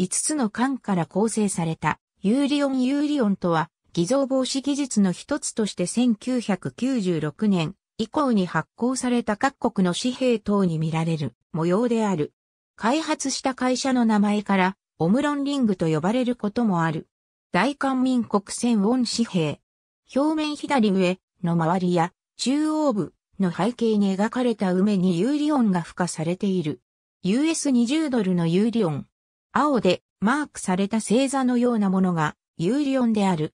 5つの艦から構成されたユーリオンユーリオンとは偽造防止技術の一つとして1996年以降に発行された各国の紙幣等に見られる模様である。開発した会社の名前からオムロンリングと呼ばれることもある。大韓民国戦ウォン紙幣。表面左上の周りや中央部の背景に描かれた梅にユーリオンが付加されている。US20 ドルのユーリオン。青でマークされた星座のようなものが有ンである。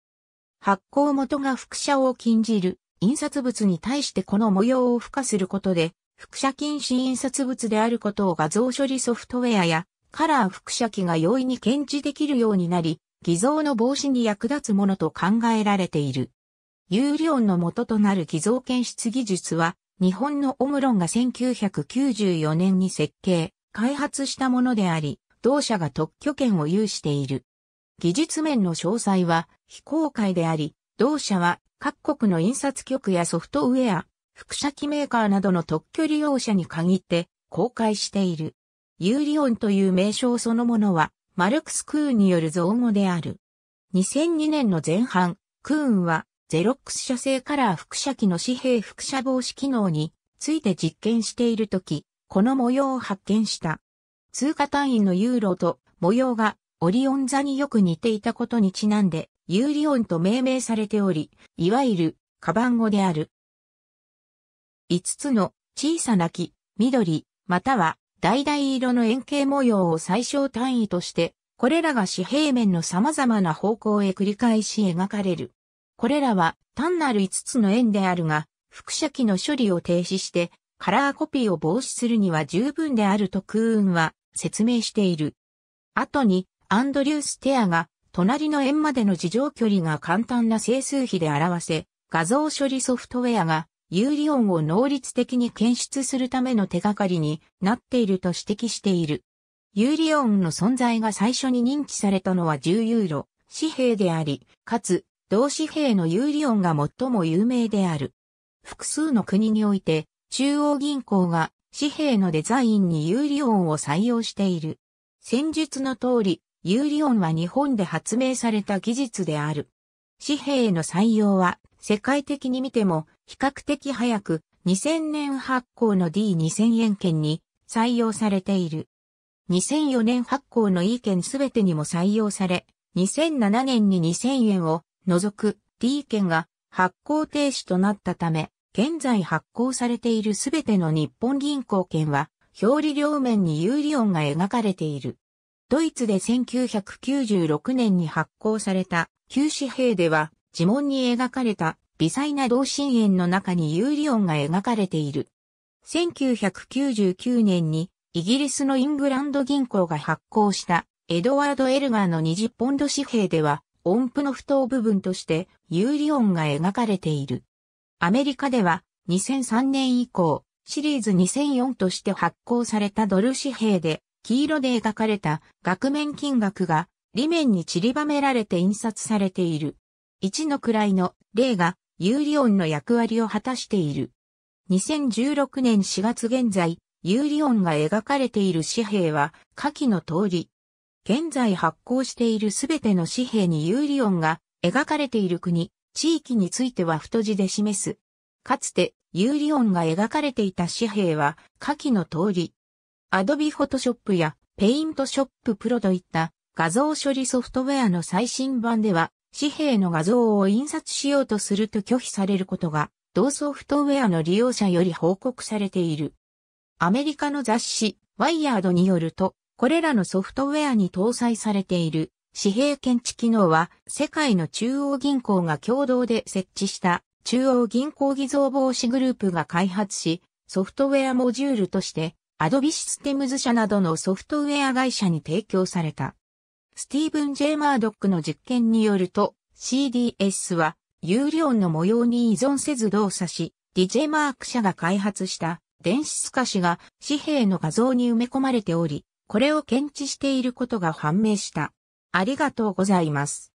発行元が複写を禁じる印刷物に対してこの模様を付加することで、複写禁止印刷物であることを画像処理ソフトウェアやカラー複写機が容易に検知できるようになり、偽造の防止に役立つものと考えられている。有ンの元となる偽造検出技術は、日本のオムロンが1994年に設計、開発したものであり、同社が特許権を有している。技術面の詳細は非公開であり、同社は各国の印刷局やソフトウェア、副写機メーカーなどの特許利用者に限って公開している。ユーリオンという名称そのものは、マルクス・クーンによる造語である。2002年の前半、クーンは、ゼロックス社製カラー副写機の紙幣副写防止機能について実験しているとき、この模様を発見した。通貨単位のユーロと模様がオリオン座によく似ていたことにちなんで、ユーリオンと命名されており、いわゆる、カバン語である。5つの小さな木、緑、または橙色の円形模様を最小単位として、これらが紙平面の様々な方向へ繰り返し描かれる。これらは単なる5つの円であるが、複写機の処理を停止して、カラーコピーを防止するには十分であると空運は説明している。後に、アンドリュース・テアが、隣の円までの地上距離が簡単な整数比で表せ、画像処理ソフトウェアが、有利音を能率的に検出するための手がかりになっていると指摘している。有オ音の存在が最初に認知されたのは10ユーロ紙幣であり、かつ、同紙幣の有利音が最も有名である。複数の国において、中央銀行が紙幣のデザインに有利音を採用している。戦術の通り、有利音は日本で発明された技術である。紙幣の採用は世界的に見ても比較的早く2000年発行の D2000 円券に採用されている。2004年発行の E 券すべてにも採用され、2007年に2000円を除く D 券が発行停止となったため、現在発行されているすべての日本銀行券は、表裏両面に有利音が描かれている。ドイツで1996年に発行された旧紙幣では、呪文に描かれた微細な同心円の中に有利音が描かれている。1999年にイギリスのイングランド銀行が発行したエドワード・エルガーの20ポンド紙幣では音符の不等部分として有利音が描かれている。アメリカでは2003年以降、シリーズ2004として発行されたドル紙幣で、黄色で描かれた額面金額が、裏面に散りばめられて印刷されている。一の位の例が、ユーリオンの役割を果たしている。2016年4月現在、ユーリオンが描かれている紙幣は、下記の通り。現在発行しているすべての紙幣にユーリオンが描かれている国、地域については太字で示す。かつて、ユリオ音が描かれていた紙幣は、下記の通り。アドビフォトショップや、ペイントショッププロといった画像処理ソフトウェアの最新版では、紙幣の画像を印刷しようとすると拒否されることが、同ソフトウェアの利用者より報告されている。アメリカの雑誌、ワイヤードによると、これらのソフトウェアに搭載されている紙幣検知機能は世界の中央銀行が共同で設置した中央銀行偽造防止グループが開発し、ソフトウェアモジュールとしてアドビシステムズ社などのソフトウェア会社に提供された。スティーブン・ジェイ・マードックの実験によると CDS は有料の模様に依存せず動作し、DJ マーク社が開発した電子透かしが紙幣の画像に埋め込まれており、これを検知していることが判明した。ありがとうございます。